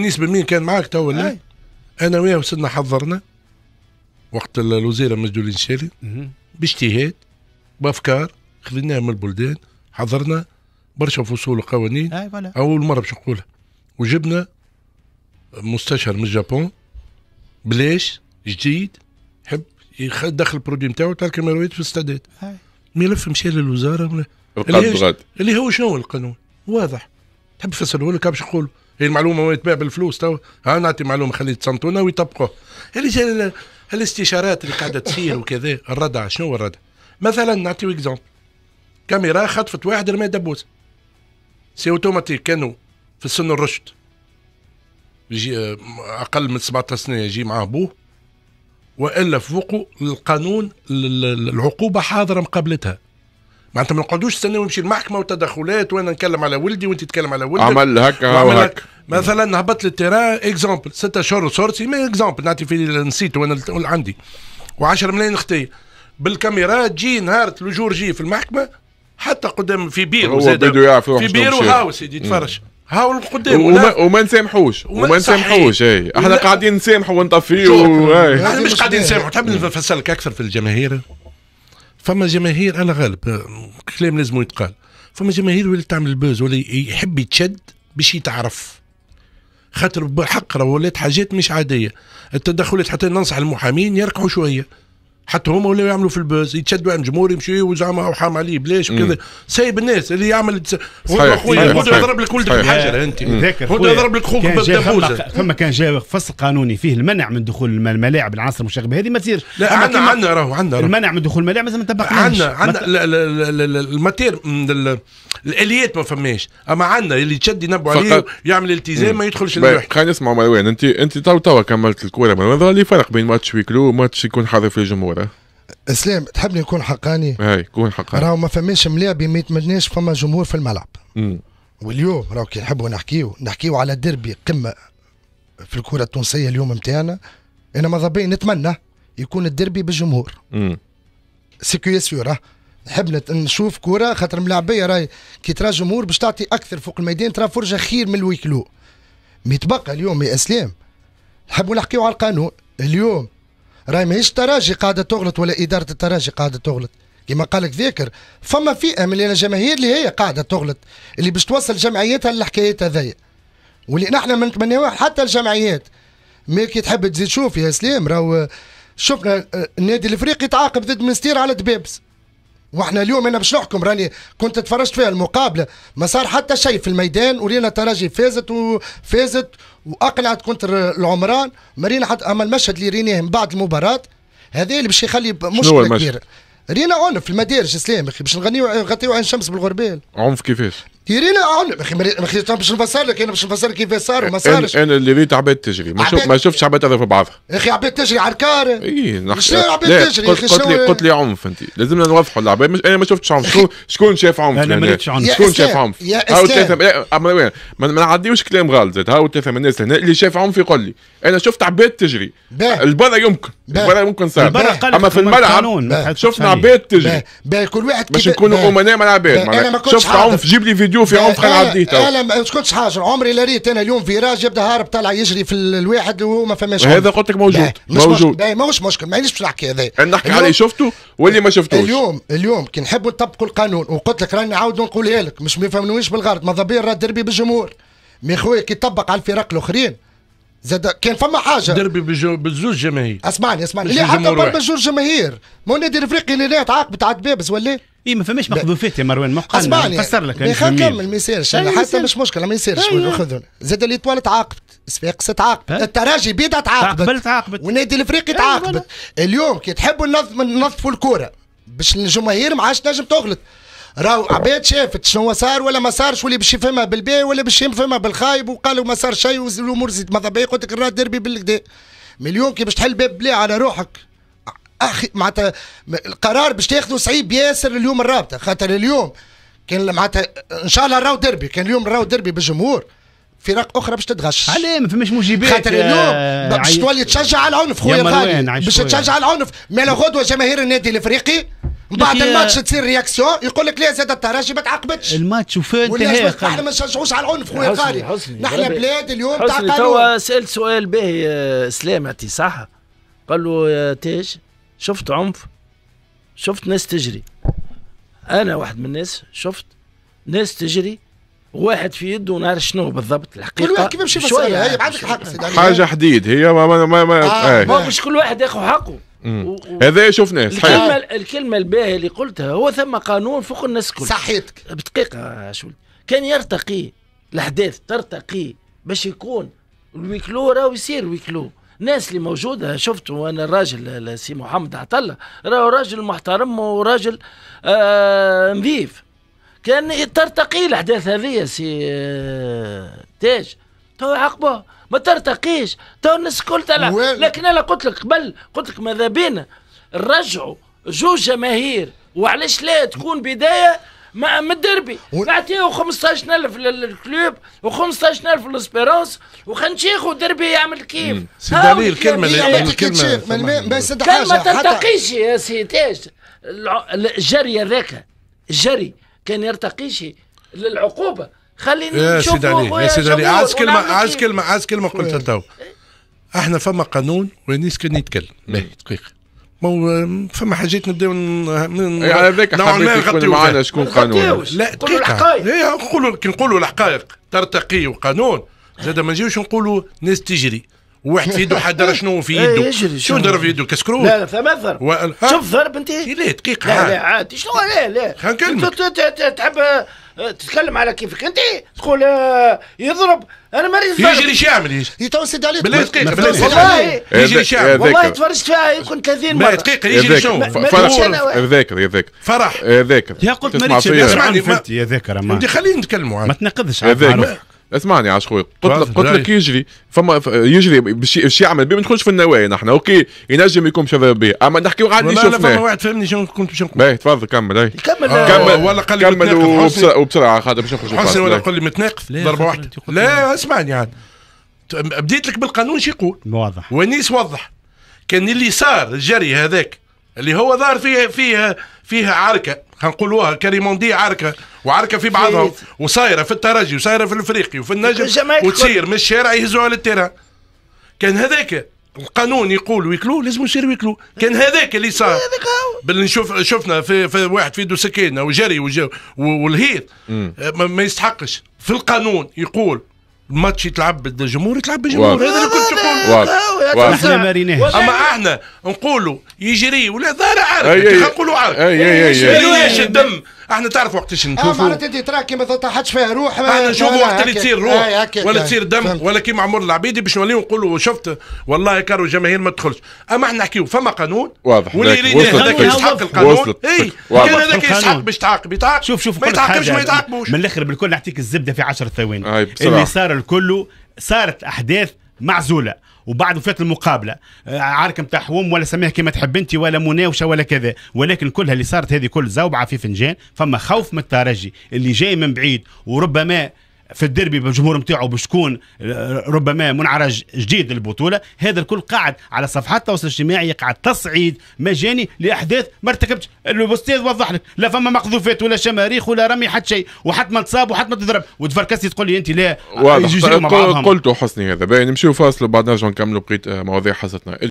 النيس مين كان معاك تو ولا انا وياه وصلنا حضرنا وقت الوزيره مجدولين الشالي باجتهاد بافكار خذيناها من البلدان حضرنا برشا فصول وقوانين اول مره باش نقولها وجبنا مستشار من جابون بلاش جديد يحب يدخل البرودوي نتاعو تاع الكاميرويد في السادات ملف مشى للوزاره اللي, اللي هو شنو القانون واضح تحب فسره لك باش نقول هي المعلومه ما يتباع بالفلوس تو ها نعطي معلومه خلي يتصنتونا ويطبقوه الرجال الاستشارات اللي قاعده تصير وكذا الردع شنو هو الردع مثلا نعطيو اكزومبل كاميرا خطفت واحد رمى دبوس سي اوتوماتيك كانوا في سن الرشد يجي آه، اقل من 17 سنه يجي معاه ابوه والا فوقه القانون العقوبه حاضره مقابلتها معناتها ما نقعدوش نستنى نمشي المحكمه وتدخلات وانا نتكلم على ولدي وانت تتكلم على ولدك عمل هكا وهكا مثلا هبط للتيران اكزامبل ستة شهور سورسي ما اكزامبل نعطي في نسيت وانا عندي و10 ملايين ختي بالكاميرا تجي نهار الجور جي في المحكمه حتى قدام في بيرو زاد في بيرو هاو سيدي تفرش هاو القدام وما, وما نسامحوش وما نسامحوش اي احنا قاعدين نسامحوا ونطفيو إيه. احنا مش قاعدين نسامحوا تحب نفسر لك اكثر في الجماهير فما جماهير على غالب آه، كلام لازم يتقال فما جماهير ولا تعمل بوز ولا يحب يتشد باش يتعرف خاطر بحق راه ولات حاجات مش عاديه التدخلات حتى ننصح المحامين يركعوا شويه حتى هما ولاو يعملوا في البوز يتشدوا عند الجمهور يمشوا وزعما وحام عليه بلاش وكذا سايب الناس اللي يعمل خويا خويا يضرب لك ولدك بحجر انت غدوه يضرب لك خوك بالدبوزه فما كان جا فصل قانوني فيه المنع من دخول الملاعب العاصمه المشاغبه هذه ما تصيرش لا عندنا عندنا راهو عندنا المنع من دخول الملاعب ما طبقناش عندنا عندنا الماتير الاليات ما فماش اما عندنا اللي تشد ينبوا عليه يعمل التزام ما يدخلش الواحد خلينا نسمعوا مروان انت انت تو توا كملت الكوره ما ظهر لي فرق بين ماتش ويكلو وماتش يكون حاضر في الجمهور اسلام تحبني نكون حقاني؟ اي كون حقاني راهو ما فماش ملاعب ما يتمناش فما جمهور في الملعب م. واليوم راهو كي نحبوا نحكيو نحكيو على ديربي قمه في الكره التونسيه اليوم نتاعنا انا ماذا بيا نتمنى يكون الدربي بالجمهور سيكو سيور حبنا نشوف كوره خاطر ملاعبيه راهي كي ترى جمهور باش تعطي اكثر فوق الميدان ترى فرجه خير من الويكلو مي تبقى اليوم يا اسلام نحبوا نحكيو على القانون اليوم راهي ماهيش تراجي قاعده تغلط ولا اداره التراجي قاعده تغلط كما قالك ذاكر فما فئه من الجماهير اللي هي قاعده تغلط اللي باش توصل جمعيتها للحكايات هذيا واللي نحن ما نتمناوها حتى الجمعيات مي كي تحب تزيد شوف يا اسلام راهو شفنا آه، النادي الافريقي تعاقب ضد منستير على دبابس واحنا اليوم انا باش نحكم راني كنت تفرجت فيها المقابله ما صار حتى شيء في الميدان ورينا ترجي فازت وفازت واقلعت كونتر العمران مرينا حتى اما المشهد اللي ريناه من بعد المباراه هذا اللي باش يخلي مشكله كبيره رينا عنف في المدارج اسلام اخي باش نغنيو نغطيو عين الشمس بالغربال عنف كيفاش؟ تيري لا عون اخي ما باش نفسر لك انا باش نفسر لك كيف صار وما صارش انا اللي ريت عباد تجري ما شوف ما شفتش عباد تضرب في بعضها اخي عباد تجري على الكار اي نحكي عباد تجري قلت لي قلت لي عنف انت لازمنا نوضحوا العباد انا ما شفتش عنف شكون شكون شاف عنف انا ما ريتش عنف شكون شاف عنف هاو ثلاثه ما نعديوش كلام غلط زاد هاو ثلاثه من الناس هنا اللي شاف عنف يقول لي انا شفت عباد تجري البرا يمكن البرا يمكن صار اما في الملعب شفنا عباد تجري كل واحد باش نكونوا امناء مع العباد شفت عنف جيب لي فيديو في عمق خل عديته انا ما شكونش حاجه عمري لا ريت انا اليوم فيراج يبدا هارب طلع يجري في الواحد وما فماش هذا قلت لك موجود مش موجود ماهوش مشكل مانيش باش نحكي هذا نحكي عليه شفته واللي ما شفتوش اليوم اليوم كي نحبوا نطبقوا القانون وقلت لك راني نعاود نقولها لك مش ما يفهمونيش بالغلط ماذا بيا راه دربي بالجمهور مي خويا كي طبق على الفرق الاخرين زاد كان فما حاجه دربي بالزوج جماهير اسمعني اسمعني اللي حتى بالزوج جماهير مو نادي الافريقي اللي تعاقبت على بابس ولا اي ما فماش مخذوفات يا مروان ما اسمعني فسر لك خلينا نكمل ما يصيرش حتى مش مشكله ما يصيرش أيوة. خذونا زاد الاطوال تعاقبت سفيقس تعاقبت التراجي بيضة تعاقبت تعاقبت والنادي الافريقي تعاقبت أيوة، اليوم كي تحبوا ننظفوا الكوره باش الجماهير ما عادش تنجم تغلط راهو عباد شافت شنو صار ولا ما صارش واللي باش يفهمها بالباهي ولا باش يفهمها بالخايب وقالوا ما صار شيء والامور زيد ماذا بيا قلت لك راه ديربي بالكدا مليون كي باش تحل باب بلا على روحك اخي معناتها القرار باش تاخذه صعيب ياسر اليوم الرابطه خاطر اليوم كان معناتها ان شاء الله راهو ديربي كان اليوم راهو ديربي بالجمهور فرق اخرى باش تتغش علاه ما فماش موجبات خاطر اليوم آه، باش تولي تشجع على العنف خويا الغالي باش تشجع على العنف ما غدوه جماهير النادي الافريقي بعد الماتش تصير رياكسيون يقول لك لا زاد الترجي ما تعاقبتش الماتش وفا انتهى احنا ما نشجعوش على العنف خويا الغالي نحن بلاد اليوم تاع قانون سالت سؤال باهي سلامتي صح قال له آه، تاج شفت عنف شفت ناس تجري انا واحد من الناس شفت ناس تجري واحد في يده ونار شنو بالضبط الحقيقه كل واحد كيفاش شويه هي عندك حق يعني حاجه حديد هي ما ما ما, ما آه آه. مش كل واحد ياخذ حقه هذا شفناه صحيح الكلمه الكلمه الباهيه اللي قلتها هو ثم قانون فوق الناس كل صحيتك بدقيقه شو كان يرتقي الاحداث ترتقي باش يكون الويكلو راهو يصير ويكلو الناس اللي موجوده شفتوا انا الراجل سي محمد عطله راهو راجل محترم وراجل آه نظيف كان ترتقي الاحداث هذه سي آه، تاج تو عقبه ما ترتقيش تو الناس الكل تلعب لكن انا قلت لك قبل قلت لك ماذا بينا نرجعوا جوج جماهير وعلاش لا تكون بدايه ما من الدربي و... نعطيه 15000 للكلوب و15000 للاسبيرونس وخنشيخ ودربي يعمل كيف سي دليل الكلمه الكلمه كلمه ترتقيش يا سيتاج الجري هذاك الجري كان يرتقيش للعقوبه خليني يا سيدي علي يا سيدي علي عايز كلمه عايز كلمه عايز كلمه قلتها تو احنا فما قانون ورينيس كان يتكلم باهي دقيقه مو فما حاجات نبداو من إيه، على ذاك حبيت ما معنا شكون قانون لا إيه، نقولوا الحقائق نقولوا كي نقولوا الحقائق ترتقي وقانون زاد ما نجيوش نقولوا ناس تجري واحد في يده حدر شنو في إيه، يده شنو ضرب في يده كسكرو لا لا فما ضرب و... شوف ضرب انت لا دقيقه لا لا عادي شنو لا لا تحب تتكلم على كيفك انت تقول آه، يضرب انا ما ريت يجري شامل تو نسد عليك بالله دقيقه والله يجري شامل والله تفرجت فيها يكون 30 مره دقيقه يجري شو فرح ذاكر يا ذاكر فرح يا ذاكر يا قلت ما ريتش اسمعني يا ذاكر ما خليني نتكلموا ما تناقضش يا اسمعني يا عشخوي قلت لك يجري فما يجري بشي, بشي يعمل بيه ما ندخلش في النوايا نحن اوكي ينجم يكون شباب بيه اما نحكي عن نشوف انا لا فما واحد فهمني شنو كنت باش نقول تفضل كمل اي كمل آه كمل ولا قال لي كمل وبسرعه خاطر باش نخرج حسن ولا قال لي متناقض ضربه واحده لا اسمعني عاد بديت لك بالقانون شو يقول واضح ونيس وضح كان اللي صار الجري هذاك اللي هو ظهر فيه فيه فيها عركه خلينا نقولوها كريموندي عركه وعركه في بعضهم وصايره في الترجي وصايره في الافريقي وفي النجم وتصير من الشارع يهزوها للتيران كان هذاك القانون يقول ويكلو لازم يصير ويكلو كان هذاك اللي صار باللي نشوف شفنا في, في واحد في سكينه وجري والهيط آه، ما يستحقش في القانون يقول الماتش يتلعب بالجمهور يتلعب بالجمهور هذا اللي كنت تقول احنا واضح اما احنا نقولوا يجري ولا ظهر عرق نقولوا عرق يشد الدم احنا تعرف وقتاش نشوفوا اه معناتها انت تراك ما تحطش فيها روح احنا نشوفوا وقت اللي تصير روح آه، ولا آه، تصير دم ولا كيما عمر العبيدي باش نوليو نقولوا شفت والله كارو الجماهير ما تدخلش اما احنا نحكيو فما قانون واضح واللي يريد هذاك يستحق القانون اي كان هذاك يستحق باش تعاقب يتعاقب شوف شوف ما يتعاقبش ما يتعاقبوش من الاخر بالكل نعطيك الزبده في 10 ثواني اللي صار الكل صارت احداث معزوله وبعد وفات المقابله آه، عارك نتاع حوم ولا سميها كما تحب انت ولا مناوشه ولا كذا ولكن كلها اللي صارت هذه كل زوبعه في فنجان فما خوف من الترجي اللي جاي من بعيد وربما في الديربي بالجمهور نتاعو باش تكون آه، ربما منعرج جديد للبطوله هذا الكل قاعد على صفحات التواصل الاجتماعي قاعد تصعيد مجاني لاحداث ما ارتكبتش الاستاذ وضح لك لا فما مقذوفات ولا شماريخ ولا رمي حتى شيء وحتى ما تصاب وحتى ما تضرب وتفركسي تقول لي انت لا قلت حسني هذا باهي نمشيو فاصل وبعد نرجعو نكملوا بقيت آه، مواضيع حصتنا